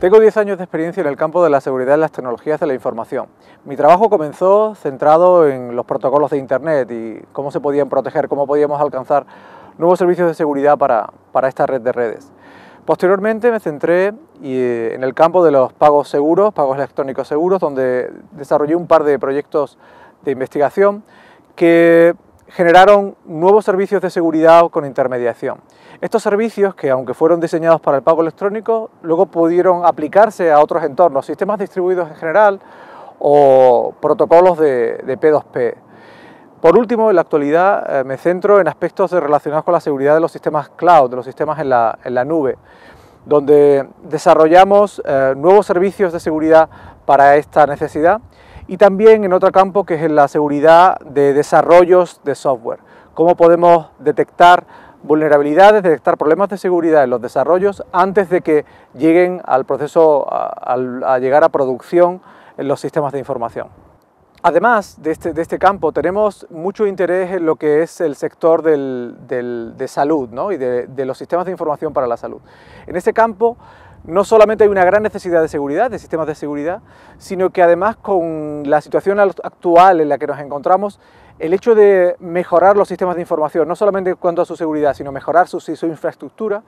Tengo 10 años de experiencia en el campo de la seguridad de las tecnologías de la información. Mi trabajo comenzó centrado en los protocolos de Internet y cómo se podían proteger, cómo podíamos alcanzar nuevos servicios de seguridad para, para esta red de redes. Posteriormente me centré eh, en el campo de los pagos seguros, pagos electrónicos seguros, donde desarrollé un par de proyectos de investigación que generaron nuevos servicios de seguridad con intermediación. Estos servicios, que aunque fueron diseñados para el pago electrónico, luego pudieron aplicarse a otros entornos, sistemas distribuidos en general o protocolos de, P2P. Por último, en la actualidad eh, me centro en aspectos relacionados con la seguridad de los sistemas cloud, de los sistemas en la, nube, donde desarrollamos eh, nuevos servicios de seguridad para esta necesidad y también en otro campo que es en la seguridad de desarrollos de software. Cómo podemos detectar vulnerabilidades, detectar problemas de seguridad en los desarrollos antes de que lleguen al proceso, a, llegar a producción en los sistemas de información. Además este, de este, campo, tenemos mucho interés en lo que es el sector de salud y de, de los sistemas de información para la salud. En este campo no solamente hay una gran necesidad de seguridad, de sistemas de seguridad, sino que además con la situación actual en la que nos encontramos, el hecho de mejorar los sistemas de información, no solamente en cuanto a su seguridad, sino mejorar su, su infraestructura,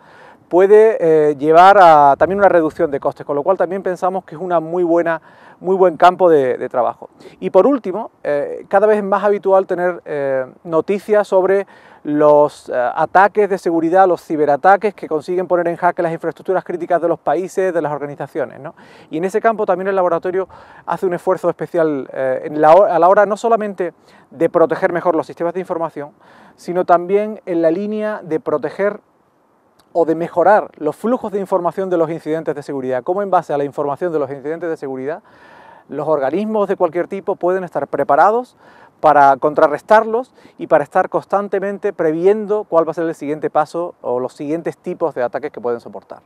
puede eh, llevar a también una reducción de costes, con lo cual también pensamos que es un muy muy buen campo de, trabajo. Y por último, eh, cada vez es más habitual tener eh, noticias sobre los eh, ataques de seguridad, los ciberataques que consiguen poner en jaque las infraestructuras críticas de los países, de las organizaciones. Y en ese campo también el laboratorio hace un esfuerzo especial eh, a la hora no solamente de proteger mejor los sistemas de información, sino también en la línea de proteger o de mejorar los flujos de información de los incidentes de seguridad, cómo en base a la información de los incidentes de seguridad los organismos de cualquier tipo pueden estar preparados para contrarrestarlos y para estar constantemente previendo cuál va a ser el siguiente paso o los siguientes tipos de ataques que pueden soportar.